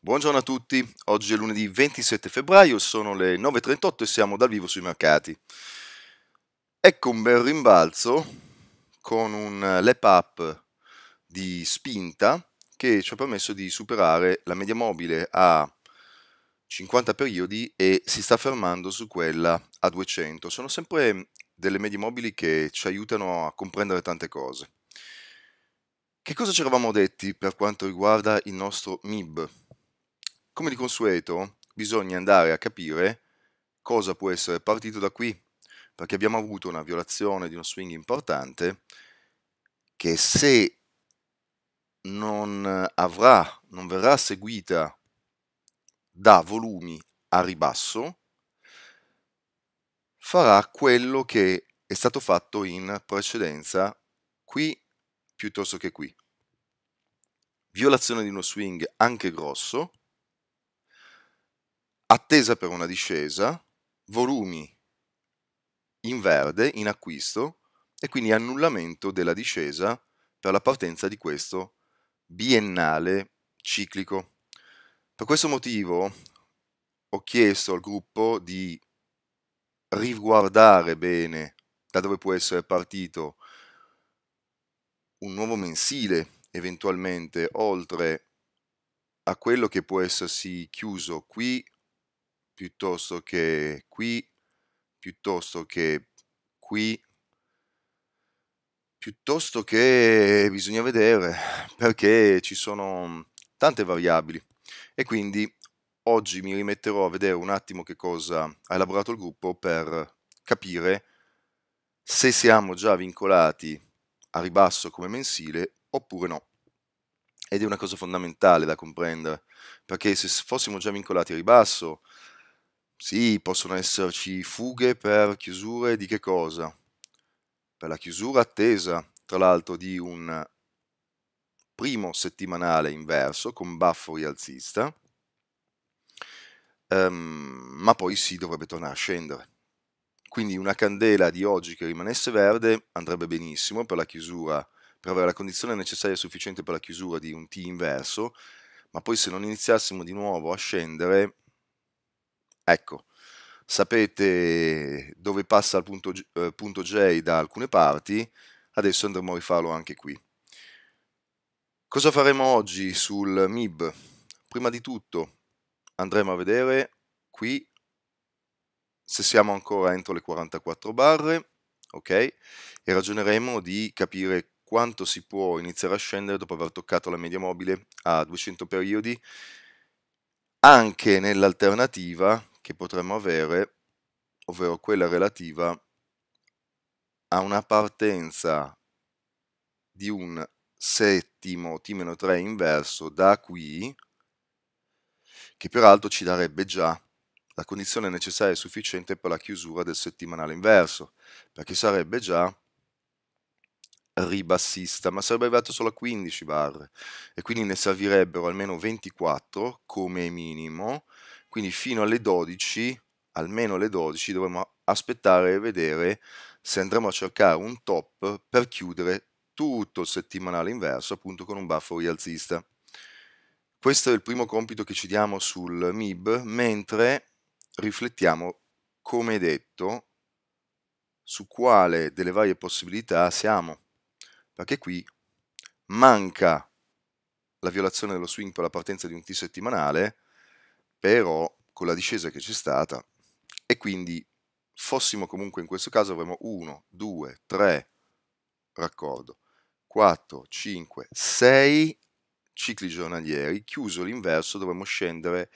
Buongiorno a tutti, oggi è lunedì 27 febbraio, sono le 9.38 e siamo dal vivo sui mercati. Ecco un bel rimbalzo con un lap up di spinta che ci ha permesso di superare la media mobile a 50 periodi e si sta fermando su quella a 200. Sono sempre delle medie mobili che ci aiutano a comprendere tante cose. Che cosa ci eravamo detti per quanto riguarda il nostro MIB? Come di consueto, bisogna andare a capire cosa può essere partito da qui, perché abbiamo avuto una violazione di uno swing importante che se non avrà, non verrà seguita da volumi a ribasso, farà quello che è stato fatto in precedenza qui piuttosto che qui. Violazione di uno swing anche grosso, attesa per una discesa, volumi in verde in acquisto e quindi annullamento della discesa per la partenza di questo biennale ciclico. Per questo motivo ho chiesto al gruppo di riguardare bene da dove può essere partito un nuovo mensile eventualmente oltre a quello che può essersi chiuso qui piuttosto che qui, piuttosto che qui, piuttosto che bisogna vedere perché ci sono tante variabili e quindi oggi mi rimetterò a vedere un attimo che cosa ha elaborato il gruppo per capire se siamo già vincolati a ribasso come mensile oppure no. Ed è una cosa fondamentale da comprendere, perché se fossimo già vincolati a ribasso sì, possono esserci fughe per chiusure di che cosa? Per la chiusura attesa, tra l'altro, di un primo settimanale inverso con baffo rialzista, um, ehm, ma poi si dovrebbe tornare a scendere. Quindi una candela di oggi che rimanesse verde andrebbe benissimo per la chiusura, per avere la condizione necessaria e sufficiente per la chiusura di un T inverso, ma poi se non iniziassimo di nuovo a scendere Ecco, sapete dove passa il punto, eh, punto J da alcune parti, adesso andremo a rifarlo anche qui. Cosa faremo oggi sul MIB? Prima di tutto andremo a vedere qui se siamo ancora entro le 44 barre, ok? E ragioneremo di capire quanto si può iniziare a scendere dopo aver toccato la media mobile a 200 periodi, anche nell'alternativa che potremmo avere, ovvero quella relativa a una partenza di un settimo t 3 inverso da qui, che peraltro ci darebbe già la condizione necessaria e sufficiente per la chiusura del settimanale inverso, perché sarebbe già ribassista, ma sarebbe arrivato solo a 15 bar e quindi ne servirebbero almeno 24 come minimo, quindi fino alle 12, almeno alle 12 dovremmo aspettare e vedere se andremo a cercare un top per chiudere tutto il settimanale inverso appunto con un buffo rialzista. Questo è il primo compito che ci diamo sul MIB, mentre riflettiamo, come detto, su quale delle varie possibilità siamo perché qui manca la violazione dello swing per la partenza di un T settimanale, però con la discesa che c'è stata, e quindi fossimo comunque in questo caso avremmo 1, 2, 3, raccordo, 4, 5, 6 cicli giornalieri, chiuso l'inverso dovremmo scendere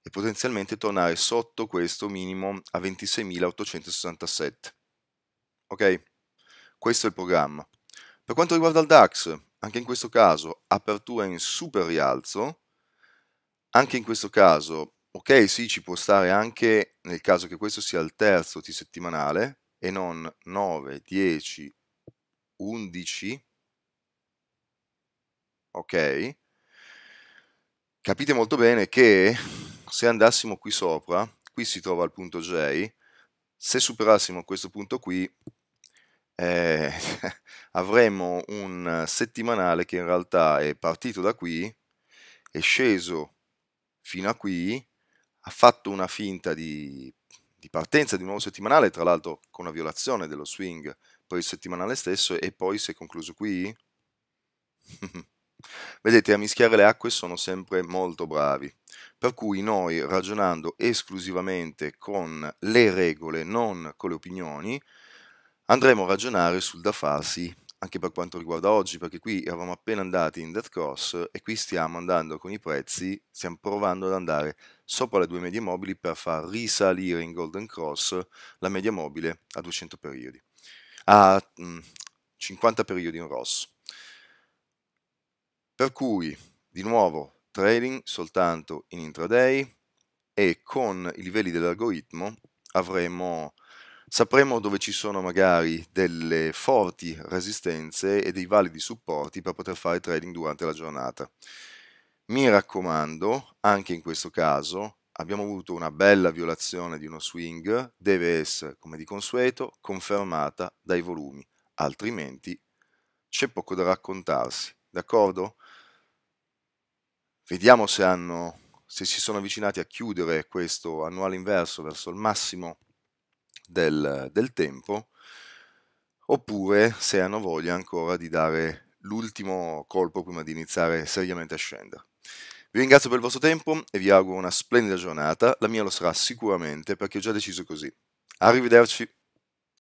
e potenzialmente tornare sotto questo minimo a 26.867. Ok? Questo è il programma. Per quanto riguarda il DAX, anche in questo caso apertura in super rialzo, anche in questo caso, ok sì ci può stare anche nel caso che questo sia il terzo T settimanale e non 9, 10, 11, ok? Capite molto bene che se andassimo qui sopra, qui si trova il punto J, se superassimo questo punto qui eh, avremo un settimanale che in realtà è partito da qui, è sceso fino a qui, ha fatto una finta di, di partenza di un nuovo settimanale, tra l'altro con una violazione dello swing per il settimanale stesso e poi si è concluso qui. Vedete, a mischiare le acque sono sempre molto bravi. Per cui noi, ragionando esclusivamente con le regole, non con le opinioni, andremo a ragionare sul da farsi anche per quanto riguarda oggi, perché qui eravamo appena andati in Death Cross e qui stiamo andando con i prezzi, stiamo provando ad andare sopra le due medie mobili per far risalire in Golden Cross la media mobile a 200 periodi, a 50 mm, periodi in rosso. Per cui, di nuovo, trading soltanto in intraday e con i livelli dell'algoritmo avremo sapremo dove ci sono magari delle forti resistenze e dei validi supporti per poter fare trading durante la giornata. Mi raccomando, anche in questo caso abbiamo avuto una bella violazione di uno swing, deve essere, come di consueto, confermata dai volumi, altrimenti c'è poco da raccontarsi, d'accordo? Vediamo se, hanno, se si sono avvicinati a chiudere questo annuale inverso verso il massimo del, del tempo, oppure se hanno voglia ancora di dare l'ultimo colpo prima di iniziare seriamente a scendere. Vi ringrazio per il vostro tempo e vi auguro una splendida giornata, la mia lo sarà sicuramente perché ho già deciso così. Arrivederci!